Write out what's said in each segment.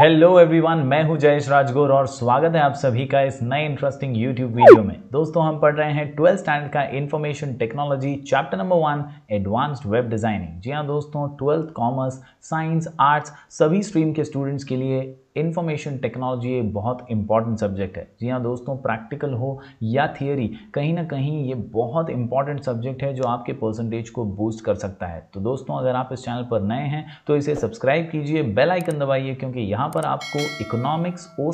Hello everyone मैं हूं जयेश राजगोर और स्वागत है आप सभी का इस नए इंटरेस्टिंग यूट्यूब वीडियो में दोस्तों हम पढ़ रहे हैं ट्वेल्थ स्टैंडर्ड का information technology chapter number one advanced web designing जी हाँ दोस्तों ट्वेल्थ कॉमर्स साइंस आर्ट्स सभी स्ट्रीम के स्टूडेंट्स के लिए इन्फॉर्मेशन टेक्नोलॉजी एक बहुत इंपॉर्टेंट सब्जेक्ट है जी हाँ दोस्तों प्रैक्टिकल हो या थियोरी कहीं ना कहीं ये बहुत इंपॉर्टेंट सब्जेक्ट है जो आपके परसेंटेज को बूस्ट कर सकता है तो दोस्तों अगर आप इस चैनल पर नए हैं तो इसे सब्सक्राइब कीजिए बेल आइकन दबाइए क्योंकि यहाँ पर आपको इकोनॉमिक्स ओ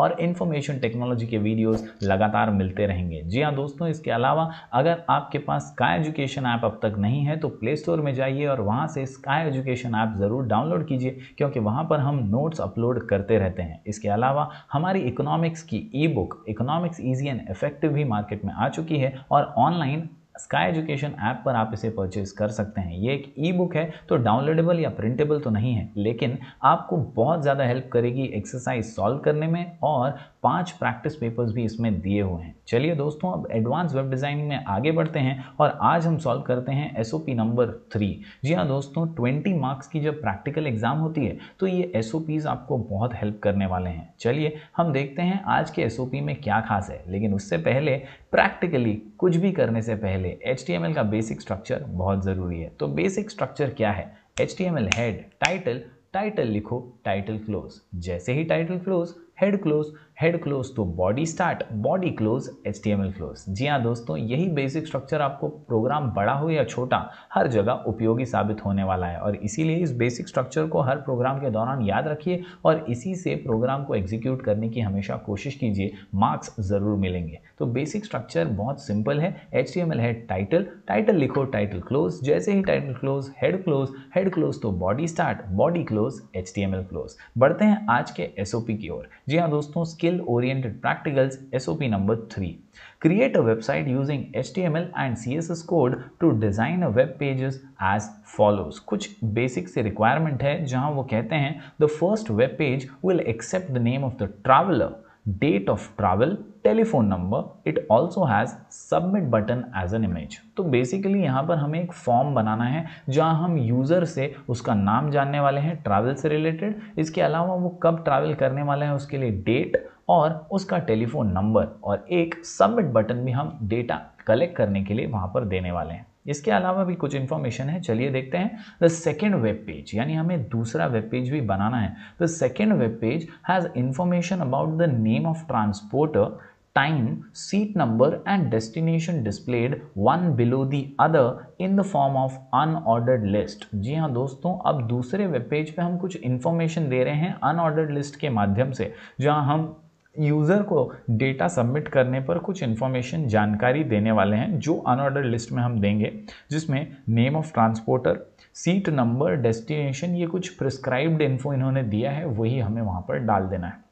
और इन्फॉर्मेशन टेक्नोलॉजी के वीडियोज़ लगातार मिलते रहेंगे जी हाँ दोस्तों इसके अलावा अगर आपके पास स्का एजुकेशन ऐप अब तक नहीं है तो प्ले स्टोर में जाइए और वहाँ से स्काई एजुकेशन ऐप ज़रूर डाउनलोड कीजिए क्योंकि वहाँ पर हम नोट्स अपलोड कर करते रहते हैं इसके अलावा हमारी इकोनॉमिक्स की e book economics easy and effective भी मार्केट में आ चुकी है और ऑनलाइन स्काई एजुकेशन ऐप पर आप इसे परचेज कर सकते हैं ये एक ई बुक है तो डाउनलोडेबल या प्रिंटेबल तो नहीं है लेकिन आपको बहुत ज़्यादा हेल्प करेगी एक्सरसाइज सॉल्व करने में और पांच प्रैक्टिस पेपर्स भी इसमें दिए हुए हैं चलिए दोस्तों अब एडवांस वेब डिज़ाइनिंग में आगे बढ़ते हैं और आज हम सॉल्व करते हैं एस नंबर थ्री जी हाँ दोस्तों ट्वेंटी मार्क्स की जब प्रैक्टिकल एग्जाम होती है तो ये एस आपको बहुत हेल्प करने वाले हैं चलिए हम देखते हैं आज के एस में क्या खास है लेकिन उससे पहले प्रैक्टिकली कुछ भी करने से पहले एच का बेसिक स्ट्रक्चर बहुत ज़रूरी है तो बेसिक स्ट्रक्चर क्या है एच हेड टाइटल टाइटल लिखो टाइटल क्लोज जैसे ही title close head close head close तो body start body close H T M L close जी हाँ दोस्तों यही बेसिक स्ट्रक्चर आपको प्रोग्राम बड़ा हो या छोटा हर जगह उपयोगी साबित होने वाला है और इसीलिए इस बेसिक स्ट्रक्चर को हर प्रोग्राम के दौरान याद रखिए और इसी से प्रोग्राम को एग्जीक्यूट करने की हमेशा कोशिश कीजिए मार्क्स ज़रूर मिलेंगे तो बेसिक स्ट्रक्चर बहुत सिंपल है एच टी एम एल है टाइटल टाइटल लिखो टाइटल क्लोज जैसे ही title close head close head close तो body start body close H T M L close बढ़ते हैं आज के एस ओ पी की ओर जी हाँ दोस्तों skill oriented practicals SOP number three create a website using HTML and S code to design a web pages as follows कुछ basic से रिक्वायरमेंट है जहां वो कहते हैं the first web page will accept the name of the traveller date of travel telephone number it also has submit button as an image तो basically यहाँ पर हमें एक फॉर्म बनाना है जहाँ हम यूज़र से उसका नाम जानने वाले हैं ट्रैवल से रिलेटेड इसके अलावा वो कब ट्रैवल करने वाला है उसके लिए डेट और उसका टेलीफोन नंबर और एक सबमिट बटन भी हम डेटा कलेक्ट करने के लिए वहाँ पर देने वाले हैं इसके अलावा भी कुछ इन्फॉर्मेशन है चलिए देखते हैं द सेकेंड वेब पेज यानी हमें दूसरा वेब पेज भी बनाना है the second web page has information about the name of transporter time, seat number and destination displayed one below the other in the form of unordered list. जी हाँ दोस्तों अब दूसरे वेब पेज पे हम कुछ इन्फॉर्मेशन दे रहे हैं अनऑर्डर्ड लिस्ट के माध्यम से जहाँ हम यूज़र को डेटा सबमिट करने पर कुछ इन्फॉर्मेशन जानकारी देने वाले हैं जो अनऑर्डर लिस्ट में हम देंगे जिसमें name of transporter seat number destination ये कुछ प्रिस्क्राइब्ड इन्फो इन्होंने दिया है वही हमें वहाँ पर डाल देना है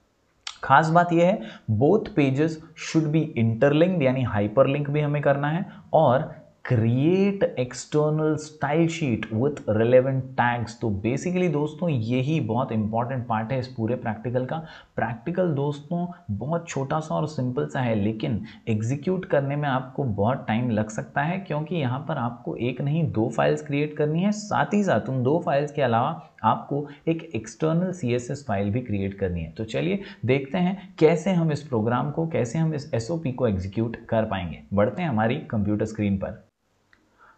खास बात यह है both pages should be interlinked यानी हाइपरलिंक भी हमें करना है और create external style sheet with relevant tags तो basically दोस्तों यही बहुत important part है इस पूरे practical का practical दोस्तों बहुत छोटा सा और simple सा है लेकिन execute करने में आपको बहुत time लग सकता है क्योंकि यहाँ पर आपको एक नहीं दो files create करनी है साथ ही साथ उन दो files के अलावा आपको एक एक्सटर्नल सी फाइल भी क्रिएट करनी है तो चलिए देखते हैं कैसे हम इस प्रोग्राम को कैसे हम इस एस को एग्जीक्यूट कर पाएंगे बढ़ते हैं हमारी कंप्यूटर स्क्रीन पर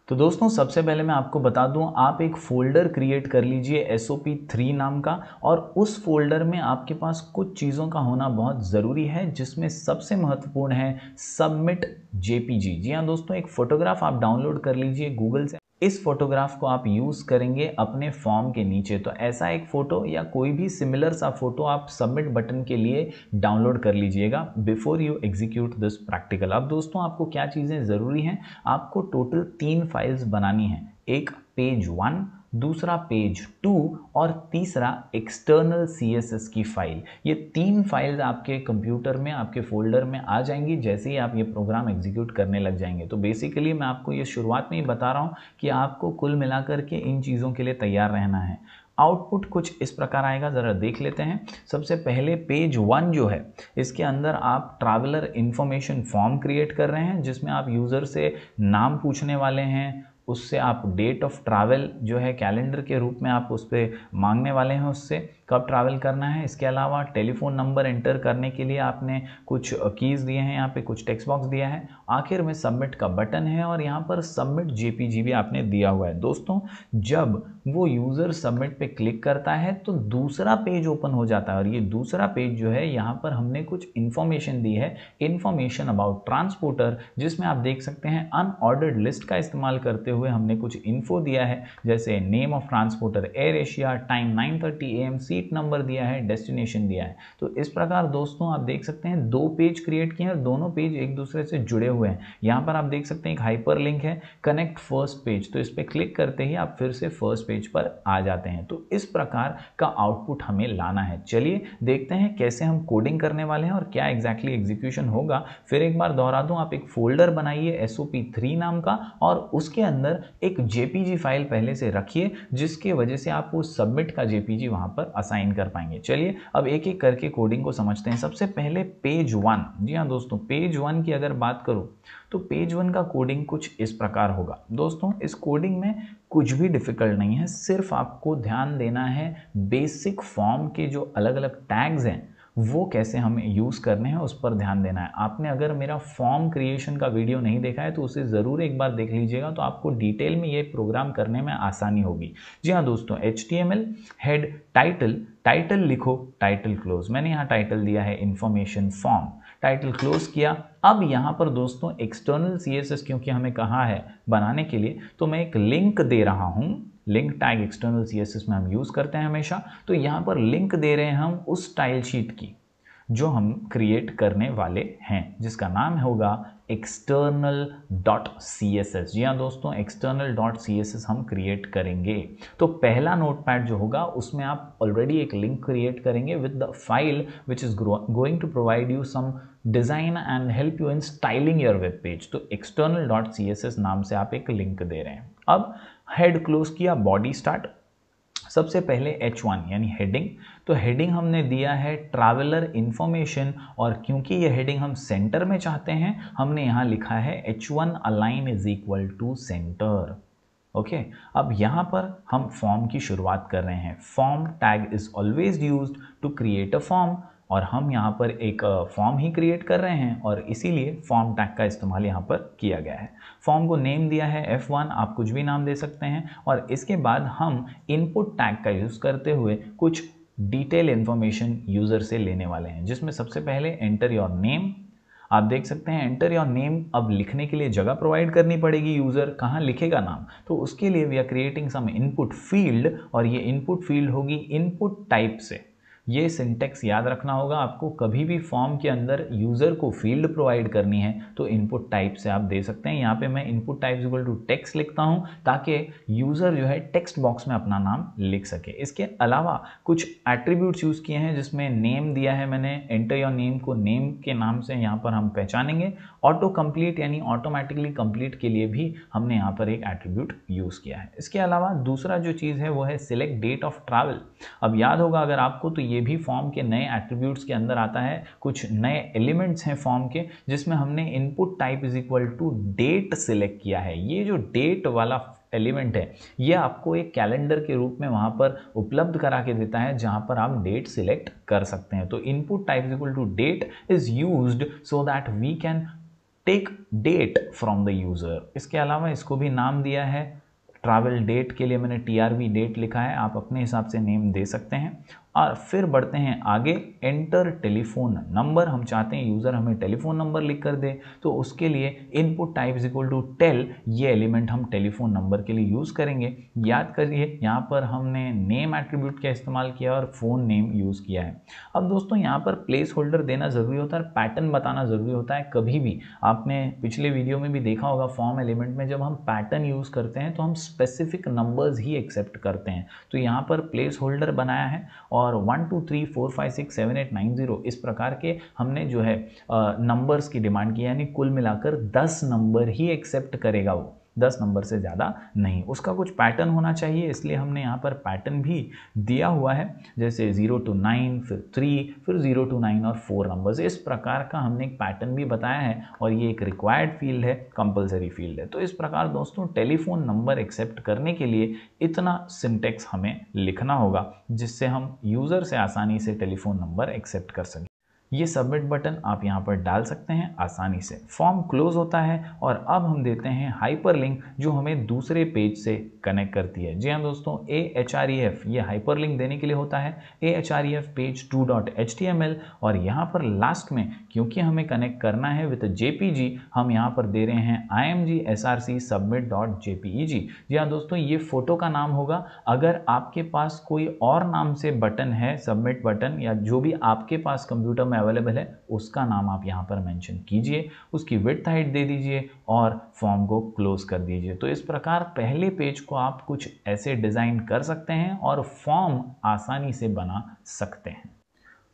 तो दोस्तों सबसे पहले मैं आपको बता दूं आप एक फ़ोल्डर क्रिएट कर लीजिए एस ओ पी थ्री नाम का और उस फोल्डर में आपके पास कुछ चीज़ों का होना बहुत ज़रूरी है जिसमें सबसे महत्वपूर्ण है सबमिट जे पी जी जी हाँ दोस्तों एक फ़ोटोग्राफ आप डाउनलोड कर लीजिए गूगल से इस फोटोग्राफ को आप यूज़ करेंगे अपने फॉर्म के नीचे तो ऐसा एक फ़ोटो या कोई भी सिमिलर सा फ़ोटो आप सबमिट बटन के लिए डाउनलोड कर लीजिएगा before you execute this practical अब दोस्तों आपको क्या चीज़ें ज़रूरी हैं आपको टोटल तीन फाइल्स बनानी हैं एक पेज वन दूसरा पेज टू और तीसरा एक्सटर्नल सी की फाइल ये तीन फाइल्स आपके कंप्यूटर में आपके फोल्डर में आ जाएंगी जैसे ही आप ये प्रोग्राम एग्जीक्यूट करने लग जाएंगे तो बेसिकली मैं आपको ये शुरुआत में ही बता रहा हूँ कि आपको कुल मिलाकर के इन चीज़ों के लिए तैयार रहना है आउटपुट कुछ इस प्रकार आएगा ज़रा देख लेते हैं सबसे पहले पेज वन जो है इसके अंदर आप ट्रैवलर इन्फॉर्मेशन फॉर्म क्रिएट कर रहे हैं जिसमें आप यूज़र से नाम पूछने वाले हैं उससे आप डेट ऑफ ट्रैवल जो है कैलेंडर के रूप में आप उस पर मांगने वाले हैं उससे कब ट्रैवल करना है इसके अलावा टेलीफोन नंबर एंटर करने के लिए आपने कुछ कीज़ दिए हैं यहाँ पे कुछ टेक्स्ट बॉक्स दिया है आखिर में सबमिट का बटन है और यहाँ पर सबमिट जेपीजी भी आपने दिया हुआ है दोस्तों जब वो यूज़र सबमिट पे क्लिक करता है तो दूसरा पेज ओपन हो जाता है और ये दूसरा पेज जो है यहाँ पर हमने कुछ इन्फॉर्मेशन दी है इन्फॉर्मेशन अबाउट ट्रांसपोर्टर जिसमें आप देख सकते हैं अनऑर्डर्ड लिस्ट का इस्तेमाल करते हुए हमने कुछ इन्फो दिया है जैसे name of transporter Air Asia time nine thirty A M C seat number दिया है डेस्टिनेशन दिया है तो इस प्रकार दोस्तों आप देख सकते हैं दो पेज क्रिएट किए हैं दोनों पेज एक दूसरे से जुड़े हुए हैं यहाँ पर आप देख सकते हैं एक हाइपर लिंक है कनेक्ट फर्स्ट पेज तो इस पर क्लिक करते ही आप फिर से फर्स्ट पेज पर आ जाते हैं तो इस प्रकार का आउटपुट हमें लाना है चलिए देखते हैं कैसे हम कोडिंग करने वाले हैं और क्या एग्जैक्टली exactly एग्जीक्यूशन होगा फिर एक बार दोहरा दूँ आप एक फोल्डर बनाइए एस ओ नाम का और उसके अंदर एक जेपीजी फाइल पहले से रखिए जिसके वजह से आप वो सबमिट का जेपीजी वहां पर असाइन कर पाएंगे चलिए अब एक एक करके कोडिंग को समझते हैं सबसे पहले पेज वन जी हाँ दोस्तों पेज वन की अगर बात करूँ तो पेज वन का कोडिंग कुछ इस प्रकार होगा दोस्तों इस कोडिंग में कुछ भी डिफ़िकल्ट नहीं है सिर्फ आपको ध्यान देना है बेसिक फॉर्म के जो अलग अलग टैग्स हैं वो कैसे हमें यूज़ करने हैं उस पर ध्यान देना है आपने अगर मेरा फॉर्म क्रिएशन का वीडियो नहीं देखा है तो उसे ज़रूर एक बार देख लीजिएगा तो आपको डिटेल में ये प्रोग्राम करने में आसानी होगी जी हाँ दोस्तों एच हेड टाइटल टाइटल लिखो टाइटल क्लोज मैंने यहाँ टाइटल दिया है इन्फॉर्मेशन फॉर्म टाइटल क्लोज किया अब यहाँ पर दोस्तों एक्सटर्नल सी क्योंकि हमें कहा है बनाने के लिए तो मैं एक लिंक दे रहा हूँ लिंक टैग एक्सटर्नल सी में हम यूज़ करते हैं हमेशा तो यहाँ पर लिंक दे रहे हैं हम उस स्टाइल शीट की जो हम क्रिएट करने वाले हैं जिसका नाम होगा external dot C S S जी हाँ दोस्तों external dot C S S हम क्रिएट करेंगे तो पहला नोट पैड जो होगा उसमें आप ऑलरेडी एक लिंक क्रिएट करेंगे with the file which is going to provide you some design and help you in styling your web page तो external dot C S S नाम से आप एक लिंक दे रहे हैं अब हेड क्लोज किया बॉडी स्टार्ट सबसे पहले H1 यानी हेडिंग तो हेडिंग हमने दिया है ट्रैवलर इन्फॉर्मेशन और क्योंकि ये हेडिंग हम सेंटर में चाहते हैं हमने यहाँ लिखा है H1 one align is equal to centre okay अब यहाँ पर हम फॉर्म की शुरुआत कर रहे हैं form tag is always use to create a form और हम यहाँ पर एक फॉर्म ही क्रिएट कर रहे हैं और इसीलिए फॉर्म टैग का इस्तेमाल यहाँ पर किया गया है फॉर्म को नेम दिया है F1 आप कुछ भी नाम दे सकते हैं और इसके बाद हम इनपुट टैग का यूज़ करते हुए कुछ डिटेल इन्फॉर्मेशन यूज़र से लेने वाले हैं जिसमें सबसे पहले एंटर योर नेम आप देख सकते हैं एंटर योर नेम अब लिखने के लिए जगह प्रोवाइड करनी पड़ेगी यूज़र कहाँ लिखेगा नाम तो उसके लिए we are creating some input field और ये इनपुट फील्ड होगी इनपुट टाइप से ये सिंटेक्स याद रखना होगा आपको कभी भी फॉर्म के अंदर यूज़र को फील्ड प्रोवाइड करनी है तो इनपुट टाइप से आप दे सकते हैं यहाँ पे मैं input type equal to text लिखता हूँ ताकि यूज़र जो है टेक्स्ट बॉक्स में अपना नाम लिख सके इसके अलावा कुछ एट्रीब्यूट्स यूज़ किए हैं जिसमें नेम दिया है मैंने एंटर योर नेम को नेम के नाम से यहाँ पर हम पहचानेंगे ऑटो कंप्लीट यानी ऑटोमेटिकली कंप्लीट के लिए भी हमने यहाँ पर एक एट्रीब्यूट यूज़ किया है इसके अलावा दूसरा जो चीज़ है वो है सिलेक्ट डेट ऑफ ट्रैवल अब याद होगा अगर आपको तो ये ये भी फॉर्म के नए एट्रीब्यूट्स के अंदर आता है कुछ नए एलिमेंट्स हैं फॉर्म के जिसमें हमने input type is equal to date select किया है ये जो डेट वाला एलिमेंट है ये आपको एक कैलेंडर के रूप में वहाँ पर उपलब्ध करा के देता है जहाँ पर आप डेट सिलेक्ट कर सकते हैं तो input type is equal to date is used so that we can take date from the user इसके अलावा इसको भी नाम दिया है ट्रैवल डेट के लिए मैंने टी डेट लिखा है आप अपने हिसाब से नेम दे सकते हैं और फिर बढ़ते हैं आगे एंटर टेलीफोन नंबर हम चाहते हैं यूज़र हमें टेलीफोन नंबर लिख कर दे तो उसके लिए input type equal to tel ये एलिमेंट हम टेलीफोन नंबर के लिए यूज़ करेंगे याद करिए यहाँ पर हमने नेम एट्रीब्यूट का इस्तेमाल किया और फ़ोन नेम यूज़ किया है अब दोस्तों यहाँ पर प्लेस होल्डर देना ज़रूरी होता है और पैटर्न बताना ज़रूरी होता है कभी भी आपने पिछले वीडियो में भी देखा होगा फॉर्म एलिमेंट में जब हम पैटर्न यूज़ करते हैं तो हम स्पेसिफिक नंबर्स ही एक्सेप्ट करते हैं तो यहाँ पर प्लेस होल्डर बनाया है और और one two three four five six seven eight nine zero इस प्रकार के हमने जो है नंबर्स की डिमांड की यानी कुल मिलाकर दस नंबर ही एक्सेप्ट करेगा वो दस नंबर से ज़्यादा नहीं उसका कुछ पैटर्न होना चाहिए इसलिए हमने यहाँ पर पैटर्न भी दिया हुआ है जैसे ज़ीरो टू नाइन फिर थ्री फिर ज़ीरो टू नाइन और फोर नंबर्स इस प्रकार का हमने एक पैटर्न भी बताया है और ये एक रिक्वायर्ड फील्ड है कंपलसरी फील्ड है तो इस प्रकार दोस्तों टेलीफोन नंबर एक्सेप्ट करने के लिए इतना सिंटेक्स हमें लिखना होगा जिससे हम यूज़र से आसानी से टेलीफोन नंबर एक्सेप्ट कर सकें ये सबमिट बटन आप यहाँ पर डाल सकते हैं आसानी से फॉर्म क्लोज होता है और अब हम देते हैं हाइपरलिंक जो हमें दूसरे पेज से कनेक्ट करती है जी हाँ दोस्तों A H R E F ये हाइपरलिंक देने के लिए होता है A H R E F page two dot H T M L और यहाँ पर लास्ट में क्योंकि हमें कनेक्ट करना है विथ जे पी जी हम यहाँ पर दे रहे हैं I M G S R C submit dot J P E G जी हाँ दोस्तों ये फ़ोटो का नाम होगा अगर आपके पास कोई और नाम से बटन है सबमिट बटन या जो भी आपके पास कंप्यूटर में में अवेलेबल है उसका नाम आप यहाँ पर मेंशन कीजिए उसकी विथ हाइट दे दीजिए और फॉर्म को क्लोज कर दीजिए तो इस प्रकार पहले पेज को आप कुछ ऐसे डिज़ाइन कर सकते हैं और फॉर्म आसानी से बना सकते हैं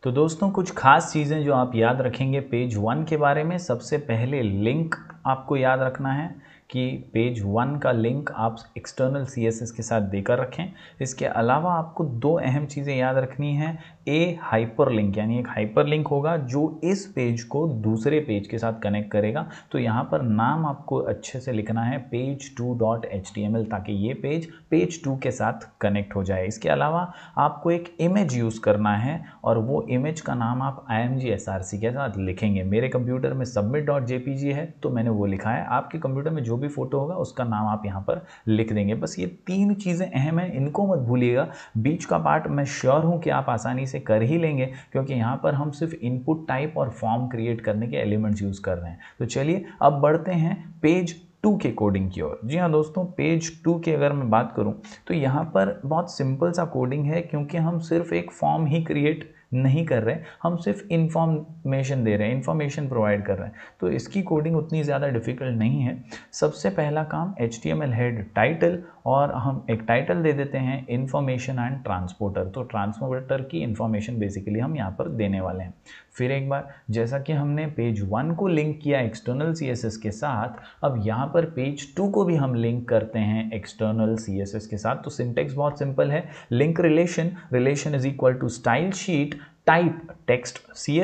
तो दोस्तों कुछ खास चीज़ें जो आप याद रखेंगे पेज वन के बारे में सबसे पहले लिंक आपको याद रखना है कि पेज वन का लिंक आप एक्सटर्नल सी के साथ देकर रखें इसके अलावा आपको दो अहम चीज़ें याद रखनी हैं ए हाइपरलिंक यानी एक हाइपरलिंक होगा जो इस पेज को दूसरे पेज के साथ कनेक्ट करेगा तो यहाँ पर नाम आपको अच्छे से लिखना है page two dot H T M L ताकि ये पेज पेज टू के साथ कनेक्ट हो जाए इसके अलावा आपको एक इमेज यूज़ करना है और वो इमेज का नाम आप I M G S R C के साथ लिखेंगे मेरे कंप्यूटर में submit dot J P G है तो मैंने वो लिखा है आपके कंप्यूटर में जो भी फ़ोटो होगा उसका नाम आप यहाँ पर लिख देंगे बस ये तीन चीज़ें अहम हैं इनको मत भूलिएगा बीच का पार्ट मैं श्योर हूँ कि आप आसानी से से कर ही लेंगे क्योंकि यहाँ पर हम सिर्फ इनपुट टाइप और फॉर्म क्रिएट करने के एलिमेंट्स यूज़ कर रहे हैं तो चलिए अब बढ़ते हैं पेज टू के कोडिंग की ओर जी हाँ दोस्तों पेज टू की अगर मैं बात करूँ तो यहाँ पर बहुत सिंपल सा कोडिंग है क्योंकि हम सिर्फ एक फॉर्म ही क्रिएट नहीं कर रहे हम सिर्फ इन्फॉर्मेशन दे रहे हैं इन्फॉर्मेशन प्रोवाइड कर रहे हैं तो इसकी कोडिंग उतनी ज़्यादा डिफ़िकल्ट नहीं है सबसे पहला काम एच हेड टाइटल और हम एक टाइटल दे देते हैं इन्फॉर्मेशन एंड ट्रांसपोर्टर तो ट्रांसपोर्टर की इन्फॉर्मेशन बेसिकली हम यहाँ पर देने वाले हैं फिर एक बार जैसा कि हमने पेज वन को लिंक किया एक्सटर्नल सी के साथ अब यहाँ पर पेज टू को भी हम लिंक करते हैं एक्सटर्नल सी के साथ तो सिंटेक्स बहुत सिंपल है link relation relation is equal to style sheet type text C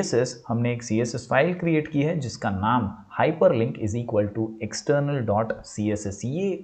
हमने एक सी फाइल क्रिएट की है जिसका नाम hyper link is equal to external dot C ये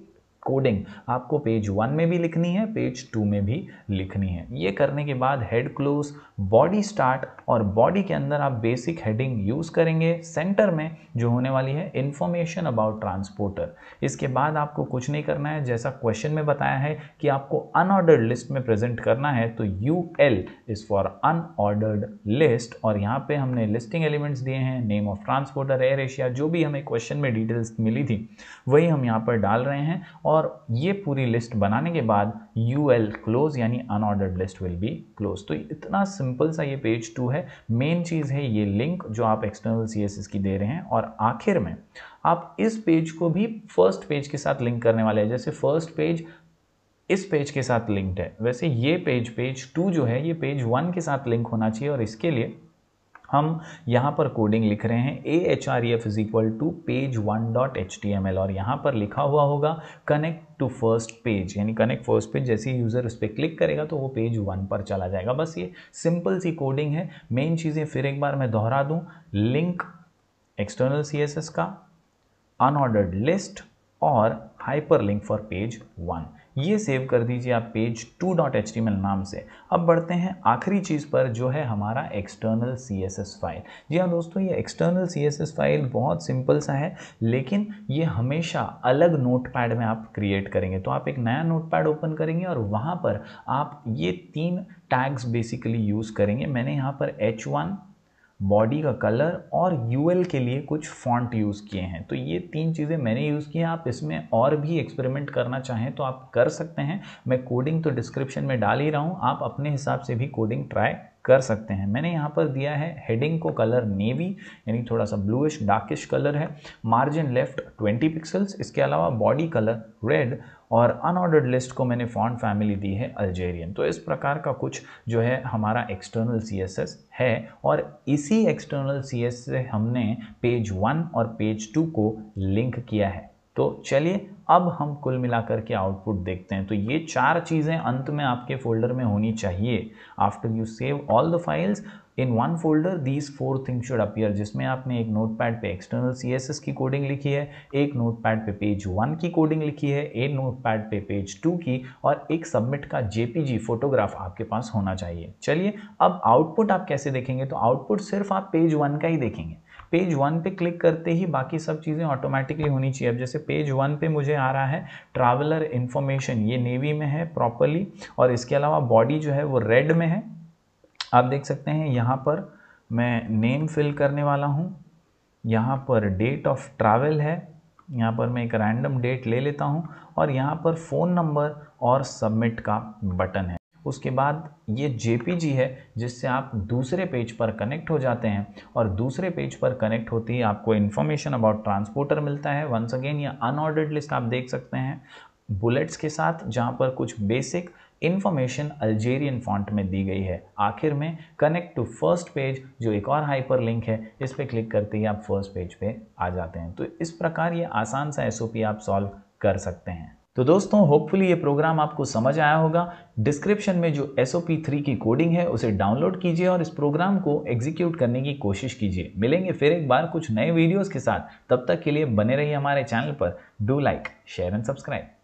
कोडिंग आपको पेज वन में भी लिखनी है पेज टू में भी लिखनी है ये करने के बाद हेड क्लोज बॉडी स्टार्ट और बॉडी के अंदर आप बेसिक हेडिंग यूज़ करेंगे सेंटर में जो होने वाली है इन्फॉर्मेशन अबाउट ट्रांसपोर्टर इसके बाद आपको कुछ नहीं करना है जैसा क्वेश्चन में बताया है कि आपको अनऑर्डर्ड लिस्ट में प्रेजेंट करना है तो U L is for unordered list और यहाँ पर हमने लिस्टिंग एलिमेंट्स दिए हैं name of transporter Air Asia जो भी हमें क्वेश्चन में डिटेल्स मिली थी वही हम यहाँ पर डाल रहे हैं और और ये पूरी लिस्ट बनाने के बाद यू एल क्लोज यानी unordered list will be close तो इतना सिंपल सा ये पेज टू है मेन चीज़ है ये लिंक जो आप एक्सटर्नल सी एस की दे रहे हैं और आखिर में आप इस पेज को भी फर्स्ट पेज के साथ लिंक करने वाले हैं जैसे फर्स्ट पेज इस पेज के साथ लिंक्ड है वैसे ये पेज पेज टू जो है ये पेज वन के साथ लिंक होना चाहिए और इसके लिए हम यहाँ पर कोडिंग लिख रहे हैं A H R E F is equal to page one dot H T M L और यहाँ पर लिखा हुआ होगा कनेक्ट टू फर्स्ट पेज यानी कनेक्ट फर्स्ट पेज जैसे ही यूज़र उस पर क्लिक करेगा तो वो पेज वन पर चला जाएगा बस ये सिंपल सी कोडिंग है मेन चीज़ें फिर एक बार मैं दोहरा दूँ link external C S S का अनऑर्डर्ड लिस्ट और hyper link for page one ये सेव कर दीजिए आप पेज टू डॉट एच नाम से अब बढ़ते हैं आखिरी चीज़ पर जो है हमारा external C S S file जी हाँ दोस्तों ये external C S S file बहुत सिंपल सा है लेकिन ये हमेशा अलग नोट पैड में आप क्रिएट करेंगे तो आप एक नया नोट पैड ओपन करेंगे और वहाँ पर आप ये तीन टैग्स बेसिकली यूज़ करेंगे मैंने यहाँ पर एच वन बॉडी का कलर और यू के लिए कुछ फॉन्ट यूज़ किए हैं तो ये तीन चीज़ें मैंने यूज़ की हैं आप इसमें और भी एक्सपेरिमेंट करना चाहें तो आप कर सकते हैं मैं कोडिंग तो डिस्क्रिप्शन में डाल ही रहा हूँ आप अपने हिसाब से भी कोडिंग ट्राई कर सकते हैं मैंने यहाँ पर दिया है हेडिंग को कलर नेवी यानी थोड़ा सा ब्लूइश डार्किश कलर है मार्जिन लेफ्ट 20 पिक्सल्स इसके अलावा बॉडी कलर रेड और अनऑर्डर्ड लिस्ट को मैंने फॉन्ट फैमिली दी है अल्जेरियन तो इस प्रकार का कुछ जो है हमारा एक्सटर्नल सी है और इसी एक्सटर्नल सी से हमने पेज वन और पेज टू को लिंक किया है तो चलिए अब हम कुल मिलाकर के आउटपुट देखते हैं तो ये चार चीज़ें अंत में आपके फोल्डर में होनी चाहिए after you save all the files in one folder these four things should appear जिसमें आपने एक नोट पैड पे एक्सटर्नल सी की कोडिंग लिखी है एक नोट पैड पर पेज वन की कोडिंग लिखी है एक नोट पैड पर पेज टू की और एक सबमिट का जे फोटोग्राफ आपके पास होना चाहिए चलिए अब आउटपुट आप कैसे देखेंगे तो आउटपुट सिर्फ आप पेज वन का ही देखेंगे पेज वन पे क्लिक करते ही बाकी सब चीज़ें ऑटोमेटिकली होनी चाहिए अब जैसे पेज वन पे मुझे आ रहा है ट्रैवलर इन्फॉर्मेशन ये नेवी में है प्रॉपरली और इसके अलावा बॉडी जो है वो रेड में है आप देख सकते हैं यहाँ पर मैं नेम फिल करने वाला हूँ यहाँ पर डेट ऑफ ट्रैवल है यहाँ पर मैं एक रैंडम डेट ले लेता हूँ और यहाँ पर फ़ोन नंबर और सबमिट का बटन है उसके बाद ये जे है जिससे आप दूसरे पेज पर कनेक्ट हो जाते हैं और दूसरे पेज पर कनेक्ट होते ही आपको इन्फॉर्मेशन अबाउट ट्रांसपोर्टर मिलता है वंस अगेन ये अनऑर्डर्ड लिस्ट आप देख सकते हैं बुलेट्स के साथ जहाँ पर कुछ बेसिक इन्फॉर्मेशन अल्जेरियन फॉन्ट में दी गई है आखिर में कनेक्ट टू फर्स्ट पेज जो एक और हाइपर लिंक है इस पर क्लिक करते ही आप फर्स्ट पेज पे आ जाते हैं तो इस प्रकार ये आसान सा एस आप सॉल्व कर सकते हैं तो दोस्तों होपफुली ये प्रोग्राम आपको समझ आया होगा डिस्क्रिप्शन में जो एस ओ पी थ्री की कोडिंग है उसे डाउनलोड कीजिए और इस प्रोग्राम को एग्जीक्यूट करने की कोशिश कीजिए मिलेंगे फिर एक बार कुछ नए वीडियोस के साथ तब तक के लिए बने रहिए हमारे चैनल पर do like share and subscribe